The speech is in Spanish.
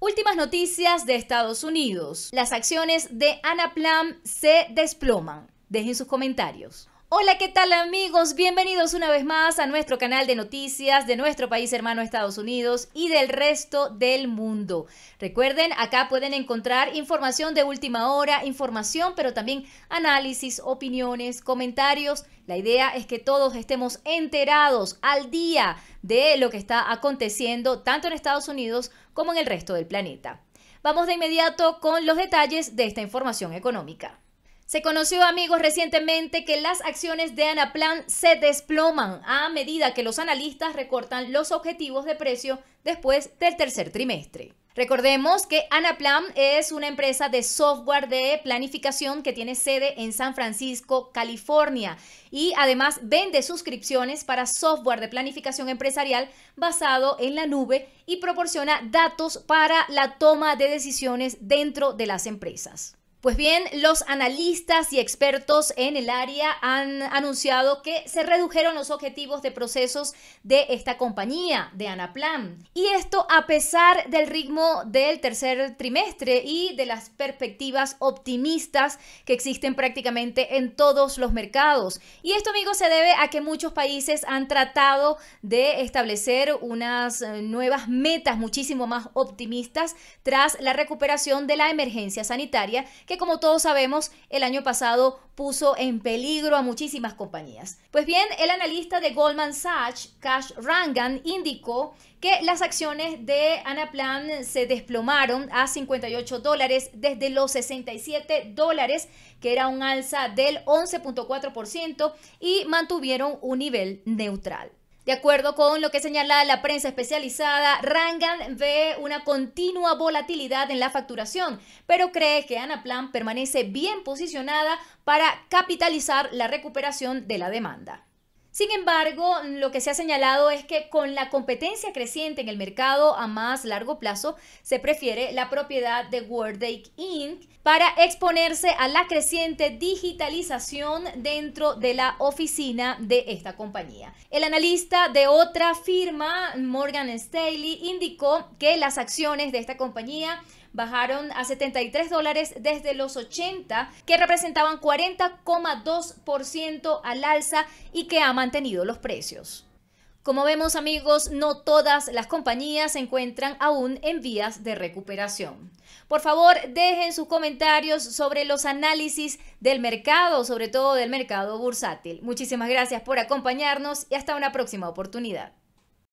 Últimas noticias de Estados Unidos. Las acciones de Anaplan se desploman. Dejen sus comentarios. Hola, ¿qué tal amigos? Bienvenidos una vez más a nuestro canal de noticias de nuestro país hermano Estados Unidos y del resto del mundo. Recuerden, acá pueden encontrar información de última hora, información, pero también análisis, opiniones, comentarios. La idea es que todos estemos enterados al día de lo que está aconteciendo tanto en Estados Unidos como en el resto del planeta. Vamos de inmediato con los detalles de esta información económica. Se conoció, amigos, recientemente que las acciones de Anaplan se desploman a medida que los analistas recortan los objetivos de precio después del tercer trimestre. Recordemos que Anaplan es una empresa de software de planificación que tiene sede en San Francisco, California, y además vende suscripciones para software de planificación empresarial basado en la nube y proporciona datos para la toma de decisiones dentro de las empresas. Pues bien, los analistas y expertos en el área han anunciado que se redujeron los objetivos de procesos de esta compañía, de Anaplan. Y esto a pesar del ritmo del tercer trimestre y de las perspectivas optimistas que existen prácticamente en todos los mercados. Y esto, amigos, se debe a que muchos países han tratado de establecer unas eh, nuevas metas muchísimo más optimistas tras la recuperación de la emergencia sanitaria que como todos sabemos el año pasado puso en peligro a muchísimas compañías. Pues bien, el analista de Goldman Sachs, Cash Rangan, indicó que las acciones de Anaplan se desplomaron a 58 dólares desde los 67 dólares, que era un alza del 11.4%, y mantuvieron un nivel neutral. De acuerdo con lo que señala la prensa especializada, Rangan ve una continua volatilidad en la facturación, pero cree que Anaplan permanece bien posicionada para capitalizar la recuperación de la demanda. Sin embargo, lo que se ha señalado es que con la competencia creciente en el mercado a más largo plazo, se prefiere la propiedad de Wordache Inc. para exponerse a la creciente digitalización dentro de la oficina de esta compañía. El analista de otra firma, Morgan Staley, indicó que las acciones de esta compañía bajaron a 73 dólares desde los 80, que representaban 40,2% al alza y que ha mantenido los precios. Como vemos amigos, no todas las compañías se encuentran aún en vías de recuperación. Por favor, dejen sus comentarios sobre los análisis del mercado, sobre todo del mercado bursátil. Muchísimas gracias por acompañarnos y hasta una próxima oportunidad.